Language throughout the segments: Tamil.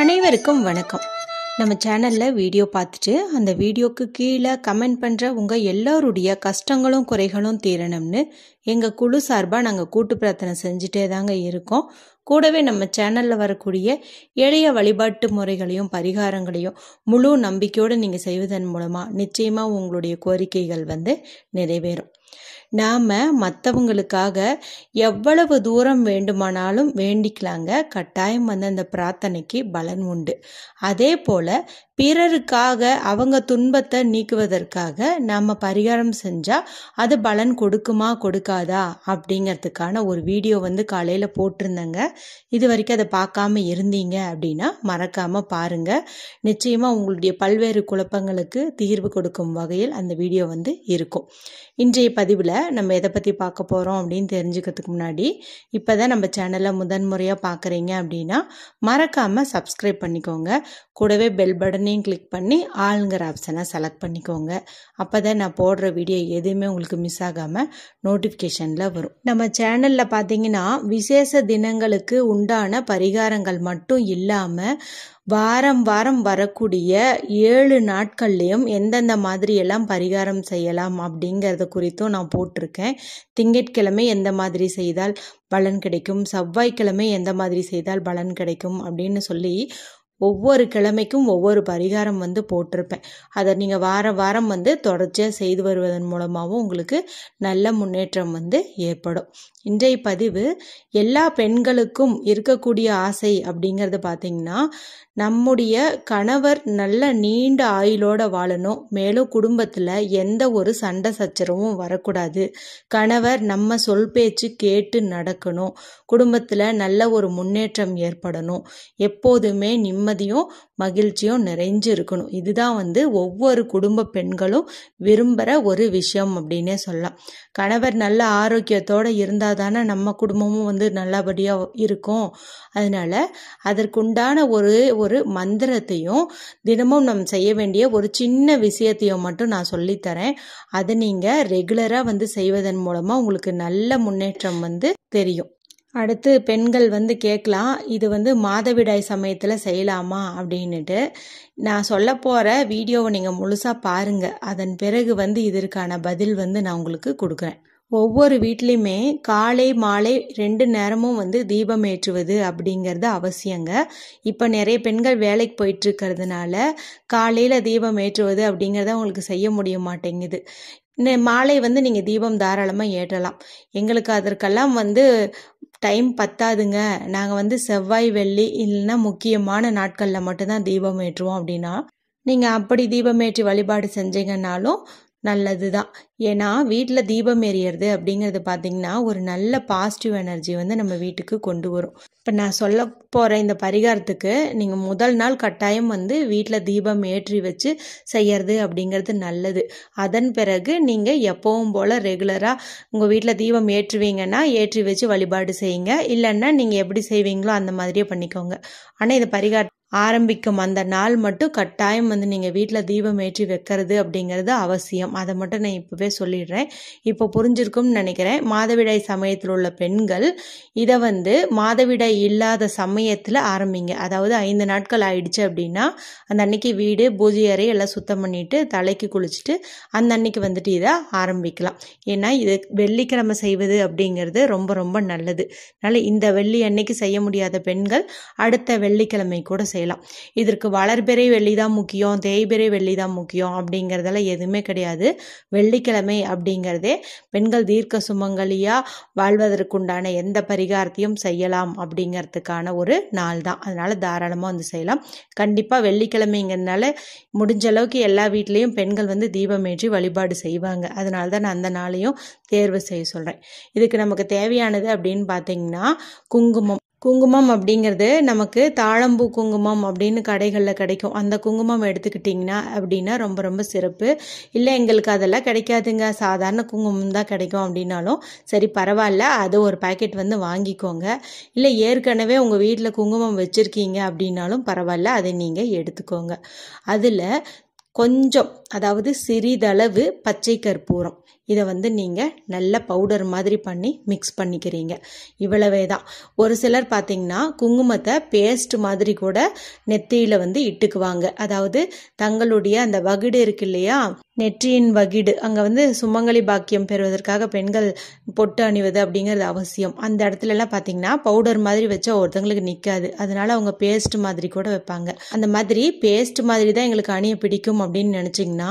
அனைவருக்கும் வணக்கம் நம்ம சேனலில் வீடியோ பார்த்துட்டு அந்த வீடியோக்கு கீழே கமெண்ட் பண்ணுற உங்கள் எல்லோருடைய கஷ்டங்களும் குறைகளும் தீரணும்னு எங்கள் குழு சார்பாக நாங்கள் கூட்டு பிரார்த்தனை செஞ்சுட்டே தாங்க இருக்கோம் கூடவே நம்ம சேனலில் வரக்கூடிய எளிய வழிபாட்டு முறைகளையும் பரிகாரங்களையும் முழு நம்பிக்கையோடு நீங்கள் செய்வதன் மூலமாக நிச்சயமாக உங்களுடைய கோரிக்கைகள் வந்து நிறைவேறும் நாம் மற்றவங்களுக்காக எவ்வளவு தூரம் வேண்டுமானாலும் வேண்டிக்கலாங்க கட்டாயம் வந்து அந்த பிரார்த்தனைக்கு பலன் உண்டு அதே போல் பிறருக்காக அவங்க துன்பத்தை நீக்குவதற்காக நாம் பரிகாரம் செஞ்சால் அது பலன் கொடுக்குமா கொடுக்காதா அப்படிங்கிறதுக்கான ஒரு வீடியோ வந்து காலையில் போட்டிருந்தேங்க இது வரைக்கும் அதை பார்க்காம இருந்தீங்க அப்படின்னா மறக்காமல் பாருங்கள் நிச்சயமாக உங்களுடைய பல்வேறு குழப்பங்களுக்கு தீர்வு கொடுக்கும் வகையில் அந்த வீடியோ வந்து இருக்கும் இன்றைய பதிவில் நம்ம எதை பற்றி பார்க்க போகிறோம் அப்படின்னு தெரிஞ்சுக்கிறதுக்கு முன்னாடி இப்போ தான் நம்ம சேனலை முதன்முறையாக பார்க்குறீங்க அப்படின்னா மறக்காமல் சப்ஸ்கிரைப் பண்ணிக்கோங்க கூடவே பெல் பட்டனையும் கிளிக் பண்ணி ஆளுங்கிற ஆப்ஷனை செலக்ட் பண்ணிக்கோங்க அப்போ தான் நான் போடுற வீடியோ எதுவுமே உங்களுக்கு மிஸ் ஆகாமல் நோட்டிஃபிகேஷனில் வரும் நம்ம சேனலில் பார்த்தீங்கன்னா விசேஷ தினங்களுக்கு உண்டான பரிகாரங்கள் மட்டும் இல்லாமல் வாரம் வாரம் வரக்கூடிய ஏழு நாட்கள்லேயும் எந்தெந்த மாதிரியெல்லாம் பரிகாரம் செய்யலாம் அப்படிங்கிறத குறித்தும் நான் போட்டிருக்கேன் திங்கட்கிழமை எந்த மாதிரி செய்தால் பலன் கிடைக்கும் செவ்வாய்க்கிழமை எந்த மாதிரி செய்தால் பலன் கிடைக்கும் அப்படின்னு சொல்லி ஒவ்வொரு கிழமைக்கும் ஒவ்வொரு பரிகாரம் வந்து போட்டிருப்பேன் அதை நீங்கள் வார வாரம் வந்து தொடர்ச்சியாக செய்து வருவதன் மூலமாகவும் உங்களுக்கு நல்ல முன்னேற்றம் வந்து ஏற்படும் இன்றைய பதிவு எல்லா பெண்களுக்கும் இருக்கக்கூடிய ஆசை அப்படிங்கிறது பார்த்திங்கன்னா நம்முடைய கணவர் நல்ல நீண்ட ஆயுளோட வாழணும் மேலும் குடும்பத்தில் எந்த ஒரு சண்டை சச்சரவும் வரக்கூடாது கணவர் நம்ம சொல் பேச்சு கேட்டு நடக்கணும் குடும்பத்தில் நல்ல ஒரு முன்னேற்றம் ஏற்படணும் எப்போதுமே நிம்மதியும் மகிழ்ச்சியும் நிறைஞ்சு இருக்கணும் இதுதான் வந்து ஒவ்வொரு குடும்ப பெண்களும் விரும்புகிற ஒரு விஷயம் அப்படின்னே சொல்லலாம் கணவர் நல்ல ஆரோக்கியத்தோடு இருந்தால் தானே நம்ம குடும்பமும் வந்து நல்லபடியாக இருக்கும் அதனால் அதற்குண்டான ஒரு ஒரு மந்திரத்தையும் தினமும் நம்ம செய்ய வேண்டிய ஒரு சின்ன விஷயத்தையும் மட்டும் நான் சொல்லித்தரேன் அதை நீங்கள் ரெகுலராக வந்து செய்வதன் மூலமாக உங்களுக்கு நல்ல முன்னேற்றம் வந்து தெரியும் அடுத்து பெண்கள் வந்து கேட்கலாம் இது வந்து மாதவிடாய் சமயத்தில் செய்யலாமா அப்படின்னுட்டு நான் சொல்ல போகிற வீடியோவை நீங்கள் முழுசாக பாருங்கள் அதன் பிறகு வந்து இதற்கான பதில் வந்து நான் உங்களுக்கு கொடுக்குறேன் ஒவ்வொரு வீட்லேயுமே காலை மாலை ரெண்டு நேரமும் வந்து தீபம் ஏற்றுவது அப்படிங்கிறது அவசியங்க இப்போ நிறைய பெண்கள் வேலைக்கு போயிட்டுருக்கிறதுனால காலையில் தீபம் ஏற்றுவது அப்படிங்கிறத அவங்களுக்கு செய்ய முடிய மாட்டேங்குது மாலை வந்து நீங்கள் தீபம் தாராளமாக ஏற்றலாம் எங்களுக்கு அதற்கெல்லாம் வந்து டைம் பத்தாதுங்க நாங்கள் வந்து செவ்வாய் வெள்ளி இல்லைன்னா முக்கியமான நாட்களில் மட்டும்தான் தீபம் ஏற்றுவோம் அப்படின்னா நீங்கள் அப்படி தீபமேற்றி வழிபாடு செஞ்சீங்கன்னாலும் நல்லது தான் ஏன்னா வீட்டில் தீபம் எரியறது அப்படிங்கிறது பார்த்திங்கன்னா ஒரு நல்ல பாசிட்டிவ் எனர்ஜி வந்து நம்ம வீட்டுக்கு கொண்டு வரும் இப்போ நான் சொல்ல போகிற இந்த பரிகாரத்துக்கு நீங்கள் முதல் நாள் கட்டாயம் வந்து வீட்டில் தீபம் ஏற்றி வச்சு செய்யறது அப்படிங்கிறது நல்லது அதன் பிறகு நீங்கள் எப்பவும் போல் ரெகுலராக உங்கள் வீட்டில் தீபம் ஏற்றுவீங்கன்னா ஏற்றி வச்சு வழிபாடு செய்யுங்க இல்லைன்னா நீங்கள் எப்படி செய்வீங்களோ அந்த மாதிரியே பண்ணிக்கோங்க ஆனால் இந்த பரிகாரம் ஆரம்பிக்கும் அந்த நாள் மட்டும் கட்டாயம் வந்து நீங்கள் வீட்டில் தீபம் ஏற்றி வைக்கிறது அப்படிங்கிறது அவசியம் அதை மட்டும் நான் இப்போவே சொல்லிடுறேன் இப்போ புரிஞ்சிருக்கும்னு நினைக்கிறேன் மாதவிடாய் சமயத்தில் உள்ள பெண்கள் இதை வந்து மாதவிடாய் இல்லாத சமயத்தில் ஆரம்பிங்க அதாவது ஐந்து நாட்கள் ஆயிடுச்சு அப்படின்னா அந்த அன்னைக்கு வீடு பூஜை அறை எல்லாம் சுத்தம் பண்ணிட்டு தலைக்கு குளிச்சுட்டு அந்த அன்னைக்கு வந்துட்டு இதை ஆரம்பிக்கலாம் ஏன்னா இது வெள்ளிக்கிழமை செய்வது அப்படிங்கிறது ரொம்ப ரொம்ப நல்லது அதனால் இந்த வெள்ளி அன்னைக்கு செய்ய முடியாத பெண்கள் அடுத்த வெள்ளிக்கிழமை கூட செய்யலாம் இதற்கு வளர்பிறை வெள்ளி தான் முக்கியம் தேய்பிறை வெள்ளி தான் முக்கியம் அப்படிங்கிறதெல்லாம் எதுவுமே கிடையாது வெள்ளிக்கிழமை அப்படிங்கிறதே பெண்கள் தீர்க்க சுமங்கலியாக வாழ்வதற்குண்டான எந்த பரிகாரத்தையும் செய்யலாம் அப்படிங்கிறதுக்கான ஒரு நாள் தான் அதனால் தாராளமாக வந்து செய்யலாம் கண்டிப்பாக வெள்ளிக்கிழமைங்கிறதுனால முடிஞ்ச அளவுக்கு எல்லா வீட்லேயும் பெண்கள் வந்து தீபமேற்றி வழிபாடு செய்வாங்க அதனால தான் நான் அந்த நாளையும் தேர்வு செய்ய சொல்கிறேன் இதுக்கு நமக்கு தேவையானது அப்படின்னு பார்த்தீங்கன்னா குங்குமம் குங்குமம் அப்படிங்கிறது நமக்கு தாழம்பூ குங்குமம் அப்படின்னு கடைகளில் கிடைக்கும் அந்த குங்குமம் எடுத்துக்கிட்டிங்கன்னா அப்படின்னா ரொம்ப ரொம்ப சிறப்பு இல்லை எங்களுக்கு அதெல்லாம் கிடைக்காதுங்க சாதாரண குங்குமம் தான் கிடைக்கும் அப்படின்னாலும் சரி பரவாயில்ல அது ஒரு பேக்கெட் வந்து வாங்கிக்கோங்க இல்லை ஏற்கனவே உங்கள் வீட்டில் குங்குமம் வச்சுருக்கீங்க அப்படின்னாலும் பரவாயில்ல அதை நீங்கள் எடுத்துக்கோங்க அதில் கொஞ்சம் அதாவது சிறிதளவு பச்சை கற்பூரம் இதை வந்து நீங்கள் நல்ல பவுடர் மாதிரி பண்ணி மிக்ஸ் பண்ணிக்கிறீங்க இவ்வளவே தான் ஒரு சிலர் பார்த்திங்கன்னா குங்குமத்தை பேஸ்ட் மாதிரி கூட நெத்தியில் வந்து இட்டுக்குவாங்க அதாவது தங்களுடைய அந்த வகுடு இருக்கு இல்லையா நெற்றியின் வகிடு அங்கே வந்து சுமங்கலி பாக்கியம் பெறுவதற்காக பெண்கள் பொட்டு அணிவது அப்படிங்கிறது அவசியம் அந்த இடத்துலலாம் பார்த்தீங்கன்னா பவுடர் மாதிரி வச்சா ஒருத்தங்களுக்கு நிற்காது அதனால அவங்க பேஸ்ட் மாதிரி கூட வைப்பாங்க அந்த மாதிரி பேஸ்ட் மாதிரி தான் எங்களுக்கு அணிய பிடிக்கும் அப்படின்னு நினச்சிங்கன்னா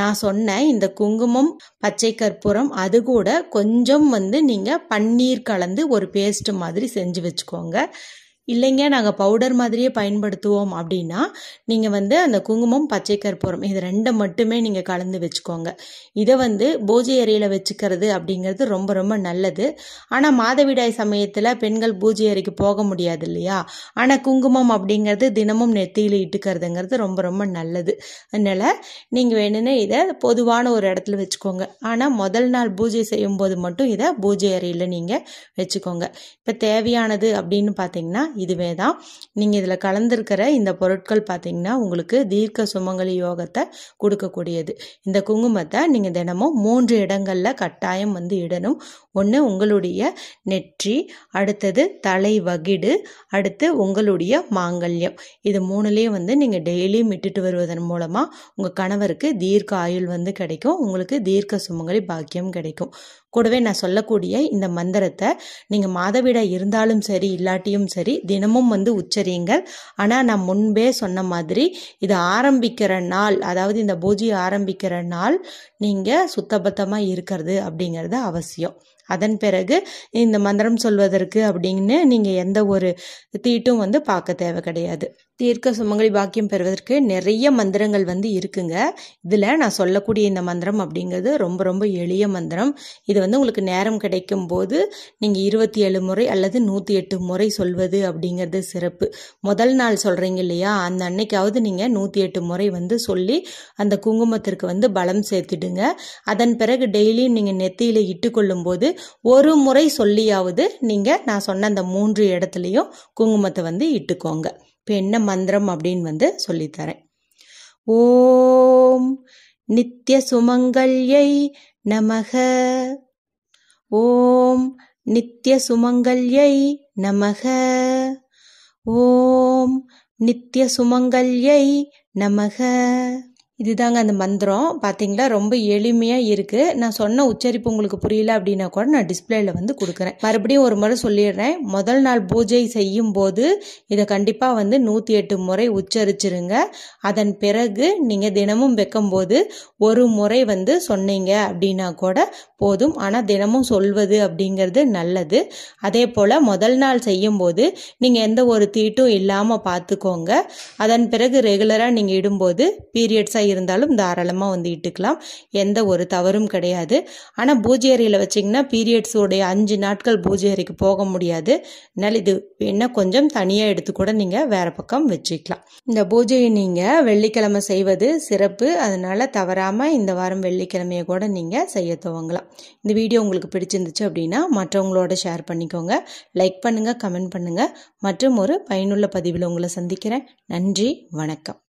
நான் சொன்ன இந்த குங்குமம் பச்சை கற்பூரம் அது கூட கொஞ்சம் வந்து நீங்கள் பன்னீர் கலந்து ஒரு பேஸ்ட் மாதிரி செஞ்சு வச்சுக்கோங்க இல்லைங்க நாங்கள் பவுடர் மாதிரியே பயன்படுத்துவோம் அப்படின்னா நீங்கள் வந்து அந்த குங்குமம் பச்சை கற்பூரம் இது ரெண்டை மட்டுமே நீங்கள் கலந்து வச்சுக்கோங்க இதை வந்து பூஜை அறையில் வச்சுக்கிறது அப்படிங்கிறது ரொம்ப ரொம்ப நல்லது ஆனால் மாதவிடாய் சமயத்தில் பெண்கள் பூஜை அறைக்கு போக முடியாது இல்லையா ஆனால் குங்குமம் அப்படிங்கிறது தினமும் நெத்தியில் இட்டுக்கிறதுங்கிறது ரொம்ப ரொம்ப நல்லது அதனால் நீங்கள் வேணும்னா இதை பொதுவான ஒரு இடத்துல வச்சுக்கோங்க ஆனால் முதல் நாள் பூஜை செய்யும்போது மட்டும் இதை பூஜை அறையில் நீங்கள் வச்சுக்கோங்க இப்போ தேவையானது அப்படின்னு பார்த்தீங்கன்னா இதுவே தான் நீங்கள் இதில் கலந்துருக்கிற இந்த பொருட்கள் பார்த்தீங்கன்னா உங்களுக்கு தீர்க்க சுமங்கலி யோகத்தை கொடுக்கக்கூடியது இந்த குங்குமத்தை நீங்கள் தினமும் மூன்று இடங்களில் கட்டாயம் வந்து இடணும் ஒன்று உங்களுடைய நெற்றி அடுத்தது தலை வகிடு அடுத்து உங்களுடைய மாங்கல்யம் இது மூணுலேயும் வந்து நீங்கள் டெய்லியும் விட்டுட்டு வருவதன் மூலமாக உங்கள் கணவருக்கு தீர்க்க ஆயுள் வந்து கிடைக்கும் உங்களுக்கு தீர்க்க சுமங்கலி பாக்கியம் கிடைக்கும் கூடவே நான் சொல்லக்கூடிய இந்த மந்திரத்தை நீங்கள் மாதவிடாய் இருந்தாலும் சரி இல்லாட்டியும் சரி தினமும் வந்து உச்சரியுங்கள் ஆனால் நான் முன்பே சொன்ன மாதிரி இது ஆரம்பிக்கிற நாள் அதாவது இந்த பூஜையை ஆரம்பிக்கிற நாள் நீங்கள் சுத்தபத்தமாக இருக்கிறது அப்படிங்கிறது அவசியம் அதன் பிறகு இந்த மந்திரம் சொல்வதற்கு அப்படின்னு நீங்கள் எந்த ஒரு தீட்டும் வந்து பார்க்க தேவை கிடையாது தீர்க்க சுமங்கலி பாக்கியம் பெறுவதற்கு நிறைய மந்திரங்கள் வந்து இருக்குங்க இதில் நான் சொல்லக்கூடிய இந்த மந்திரம் அப்படிங்கிறது ரொம்ப ரொம்ப எளிய மந்திரம் இது வந்து உங்களுக்கு நேரம் கிடைக்கும் போது நீங்கள் இருபத்தி ஏழு முறை அல்லது நூற்றி எட்டு முறை சொல்வது அப்படிங்கிறது சிறப்பு முதல் நாள் சொல்கிறீங்க இல்லையா அந்த அன்னைக்காவது நீங்கள் நூற்றி எட்டு முறை வந்து சொல்லி அந்த குங்குமத்திற்கு வந்து பலம் சேர்த்துடுங்க அதன் பிறகு டெய்லியும் நீங்கள் நெத்தியில் இட்டுக்கொள்ளும் போது ஒரு முறை சொல்லியாவது நீங்கள் நான் சொன்ன அந்த மூன்று இடத்துலையும் குங்குமத்தை வந்து இட்டுக்கோங்க இப்போ என்ன மந்திரம் அப்படின்னு வந்து சொல்லித்தரேன் ஓம் நித்ய சுமங்கல்யை நமக ஓம் நித்ய சுமங்கல்யை நமக ஓம் நித்ய சுமங்கல்யை நமக இதுதாங்க அந்த மந்திரம் பார்த்தீங்களா ரொம்ப எளிமையாக இருக்குது நான் சொன்ன உச்சரிப்பு உங்களுக்கு புரியல அப்படின்னா கூட நான் டிஸ்பிளேயில் வந்து கொடுக்குறேன் மறுபடியும் ஒரு முறை சொல்லிடுறேன் முதல் நாள் பூஜை செய்யும் போது இதை கண்டிப்பாக வந்து நூற்றி எட்டு முறை உச்சரிச்சிருங்க அதன் பிறகு நீங்கள் தினமும் வைக்கும்போது ஒரு முறை வந்து சொன்னீங்க அப்படின்னா கூட போதும் ஆனால் தினமும் சொல்வது அப்படிங்கிறது நல்லது அதே போல் முதல் நாள் செய்யும்போது நீங்கள் எந்த ஒரு தீட்டும் இல்லாமல் பார்த்துக்கோங்க அதன் பிறகு ரெகுலராக நீங்கள் இடும்போது பீரியட்ஸாக இருந்தாலும் தாராளமாக வந்து இட்டுக்கலாம் எந்த ஒரு தவறும் கிடையாது ஆனால் பூஜை அறையில் வச்சிங்கன்னா பீரியட்ஸோடைய அஞ்சு நாட்கள் பூஜை அறைக்கு போக முடியாது அதனால் இது வேணால் கொஞ்சம் தனியாக எடுத்து கூட நீங்கள் வேறு பக்கம் வச்சுக்கலாம் இந்த பூஜையை நீங்கள் வெள்ளிக்கிழமை செய்வது சிறப்பு அதனால் தவறாமல் இந்த வாரம் வெள்ளிக்கிழமையை கூட நீங்கள் செய்ய துவங்கலாம் இந்த வீடியோ உங்களுக்கு பிடிச்சிருந்துச்சு அப்படின்னா மற்றவங்களோட ஷேர் பண்ணிக்கோங்க லைக் பண்ணுங்கள் கமெண்ட் பண்ணுங்கள் மற்றும் ஒரு பயனுள்ள பதிவில் உங்களை சந்திக்கிறேன் நன்றி வணக்கம்